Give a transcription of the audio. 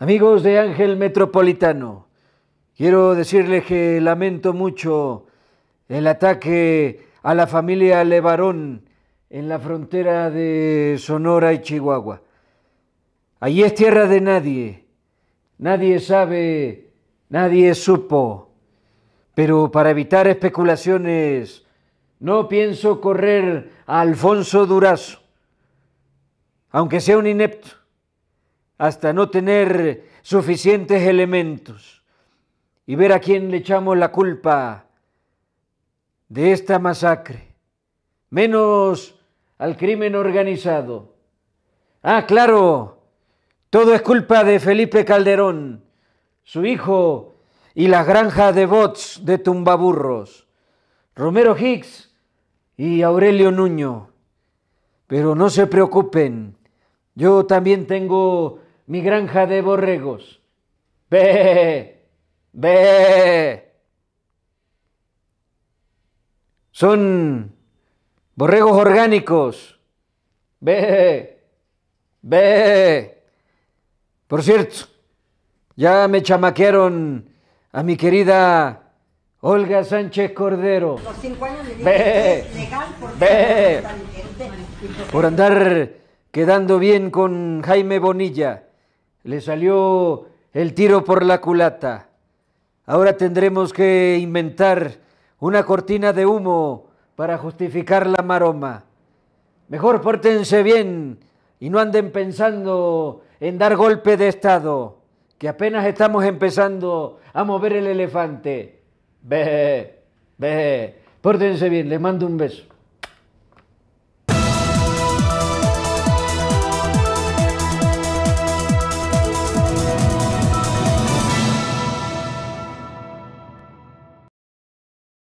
Amigos de Ángel Metropolitano, quiero decirles que lamento mucho el ataque a la familia Levarón en la frontera de Sonora y Chihuahua. Allí es tierra de nadie, nadie sabe, nadie supo, pero para evitar especulaciones, no pienso correr a Alfonso Durazo, aunque sea un inepto hasta no tener suficientes elementos y ver a quién le echamos la culpa de esta masacre, menos al crimen organizado. Ah, claro, todo es culpa de Felipe Calderón, su hijo y la granja de bots de tumbaburros, Romero Hicks y Aurelio Nuño. Pero no se preocupen, yo también tengo mi granja de borregos. Ve, ve. Son borregos orgánicos. Ve, ve. Por cierto, ya me chamaquearon a mi querida Olga Sánchez Cordero. ve, ve. por andar quedando bien con Jaime Bonilla. Le salió el tiro por la culata. Ahora tendremos que inventar una cortina de humo para justificar la maroma. Mejor pórtense bien y no anden pensando en dar golpe de Estado, que apenas estamos empezando a mover el elefante. Ve, ve, pórtense bien, les mando un beso.